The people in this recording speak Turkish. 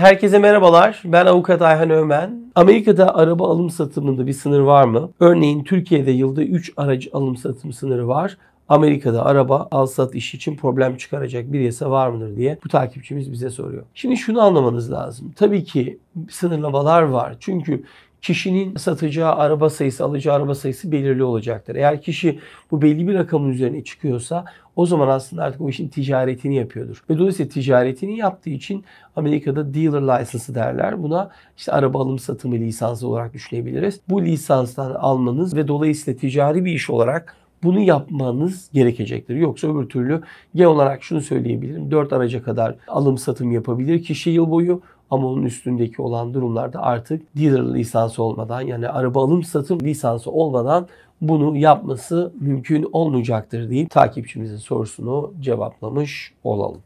Herkese merhabalar. Ben avukat Ayhan Ömen. Amerika'da araba alım satımında bir sınır var mı? Örneğin Türkiye'de yılda 3 aracı alım satım sınırı var. Amerika'da araba al sat işi için problem çıkaracak bir yasa var mıdır diye bu takipçimiz bize soruyor. Şimdi şunu anlamanız lazım. Tabii ki sınırlamalar var. Çünkü kişinin satacağı araba sayısı, alacağı araba sayısı belirli olacaktır. Eğer kişi bu belli bir rakamın üzerine çıkıyorsa o zaman aslında artık o işin ticaretini yapıyordur. Ve dolayısıyla ticaretini yaptığı için Amerika'da dealer license'ı derler. Buna işte araba alım satımı lisansı olarak düşünebiliriz. Bu lisanstan almanız ve dolayısıyla ticari bir iş olarak bunu yapmanız gerekecektir. Yoksa öbür türlü genel olarak şunu söyleyebilirim. 4 araca kadar alım satım yapabilir kişi yıl boyu ama onun üstündeki olan durumlarda artık dealer lisansı olmadan yani araba alım satım lisansı olmadan bunu yapması mümkün olmayacaktır deyip takipçimizin sorusunu cevaplamış olalım.